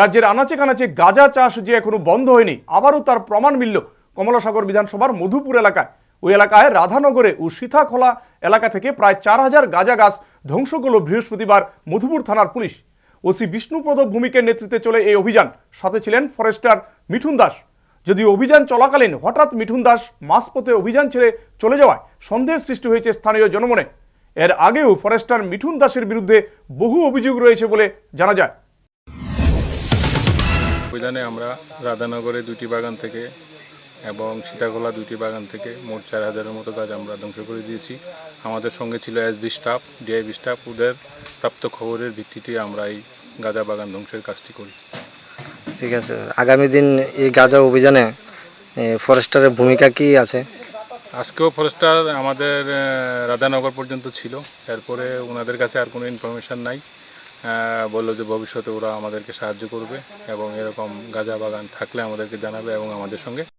রাজ্যের আনাচে কানাচে গাঁজা চাষ যে এখনো বন্ধ হয়নি আবারও তার প্রমাণ মিলল কমলাসাগর বিধানসভার মধুপুর এলাকায় ওই এলাকায় রাধানগরে ও সীতাখোলা এলাকা থেকে প্রায় চার হাজার গাঁজা গাছ ধ্বংস করল বৃহস্পতিবার মধুপুর থানার পুলিশ ওসি বিষ্ণুপ্রদ ভূমিকের নেতৃত্বে চলে এই অভিযান সাথে ছিলেন ফরেস্টার মিঠুন দাস যদি অভিযান চলাকালীন হঠাৎ মিঠুন দাস মাসপথে অভিযান ছেড়ে চলে যাওয়ায় সন্দেহের সৃষ্টি হয়েছে স্থানীয় জনমনে এর আগেও ফরেস্টার মিঠুন দাসের বিরুদ্ধে বহু অভিযোগ রয়েছে বলে জানা যায় অভিযানে আমরা রাধানগরে দুটি বাগান থেকে এবং সীতাকোলা দুটি বাগান থেকে মোট চার হাজারের মতো গাছ আমরা ধ্বংস করে দিয়েছি আমাদের সঙ্গে ছিল এসবি স্টাফ ডিআইবি স্টাফ ওদের প্রাপ্ত খবরের ভিত্তিতে আমরা এই গাঁজা বাগান ধ্বংসের কাজটি করি ঠিক আছে আগামী দিন এই গাঁজা অভিযানে ফরেস্টারের ভূমিকা কি আছে আজকেও ফরেস্টার আমাদের রাধানগর পর্যন্ত ছিল এরপরে ওনাদের কাছে আর কোনো ইনফরমেশান নাই বললো যে ভবিষ্যতে ওরা আমাদেরকে সাহায্য করবে এবং এরকম গাঁজা বাগান থাকলে আমাদেরকে জানাবে এবং আমাদের সঙ্গে